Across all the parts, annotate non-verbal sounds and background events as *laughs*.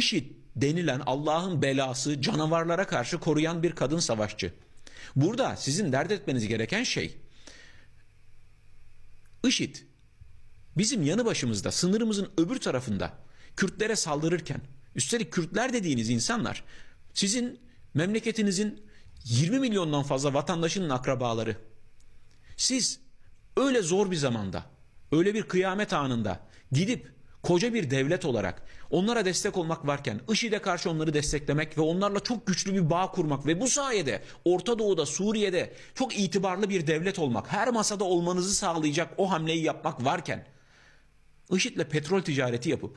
IŞİD denilen Allah'ın belası canavarlara karşı koruyan bir kadın savaşçı. Burada sizin dert etmeniz gereken şey IŞİD bizim yanı başımızda sınırımızın öbür tarafında Kürtlere saldırırken üstelik Kürtler dediğiniz insanlar sizin memleketinizin 20 milyondan fazla vatandaşının akrabaları. Siz öyle zor bir zamanda öyle bir kıyamet anında gidip koca bir devlet olarak onlara destek olmak varken IŞİD'e karşı onları desteklemek ve onlarla çok güçlü bir bağ kurmak ve bu sayede Orta Doğu'da, Suriye'de çok itibarlı bir devlet olmak, her masada olmanızı sağlayacak o hamleyi yapmak varken IŞİD'le petrol ticareti yapıp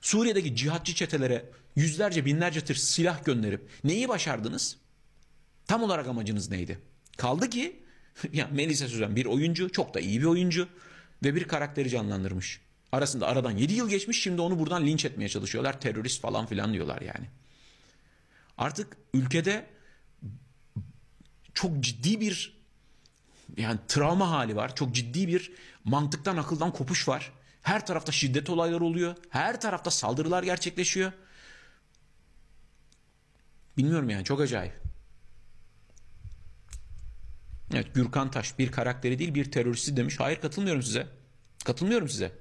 Suriye'deki cihatçı çetelere yüzlerce binlerce tır silah gönderip neyi başardınız? Tam olarak amacınız neydi? Kaldı ki *laughs* ya Melisa Süzen bir oyuncu, çok da iyi bir oyuncu ve bir karakteri canlandırmış. Arasında aradan 7 yıl geçmiş şimdi onu buradan linç etmeye çalışıyorlar. Terörist falan filan diyorlar yani. Artık ülkede çok ciddi bir yani travma hali var. Çok ciddi bir mantıktan akıldan kopuş var. Her tarafta şiddet olayları oluyor. Her tarafta saldırılar gerçekleşiyor. Bilmiyorum yani çok acayip. Evet Gürkan Taş bir karakteri değil bir teröristi demiş. Hayır katılmıyorum size. Katılmıyorum size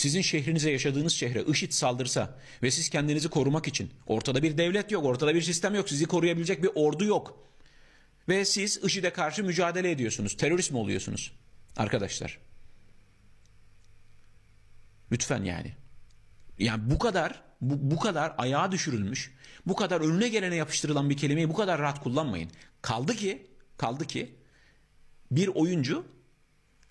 sizin şehrinize yaşadığınız şehre IŞİD saldırsa ve siz kendinizi korumak için ortada bir devlet yok, ortada bir sistem yok, sizi koruyabilecek bir ordu yok. Ve siz IŞİD'e karşı mücadele ediyorsunuz, terörist mi oluyorsunuz arkadaşlar? Lütfen yani. Yani bu kadar bu, bu kadar ayağa düşürülmüş, bu kadar önüne gelene yapıştırılan bir kelimeyi bu kadar rahat kullanmayın. Kaldı ki, kaldı ki bir oyuncu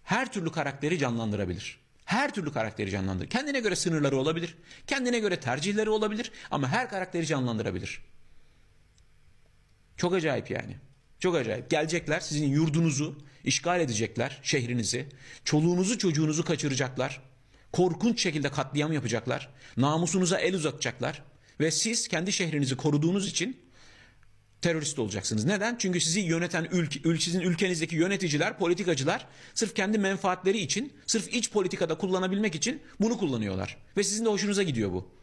her türlü karakteri canlandırabilir her türlü karakteri canlandırır. Kendine göre sınırları olabilir. Kendine göre tercihleri olabilir. Ama her karakteri canlandırabilir. Çok acayip yani. Çok acayip. Gelecekler sizin yurdunuzu işgal edecekler, şehrinizi. Çoluğunuzu çocuğunuzu kaçıracaklar. Korkunç şekilde katliam yapacaklar. Namusunuza el uzatacaklar. Ve siz kendi şehrinizi koruduğunuz için terörist olacaksınız. Neden? Çünkü sizi yöneten ülke, sizin ülkenizdeki yöneticiler, politikacılar sırf kendi menfaatleri için, sırf iç politikada kullanabilmek için bunu kullanıyorlar. Ve sizin de hoşunuza gidiyor bu.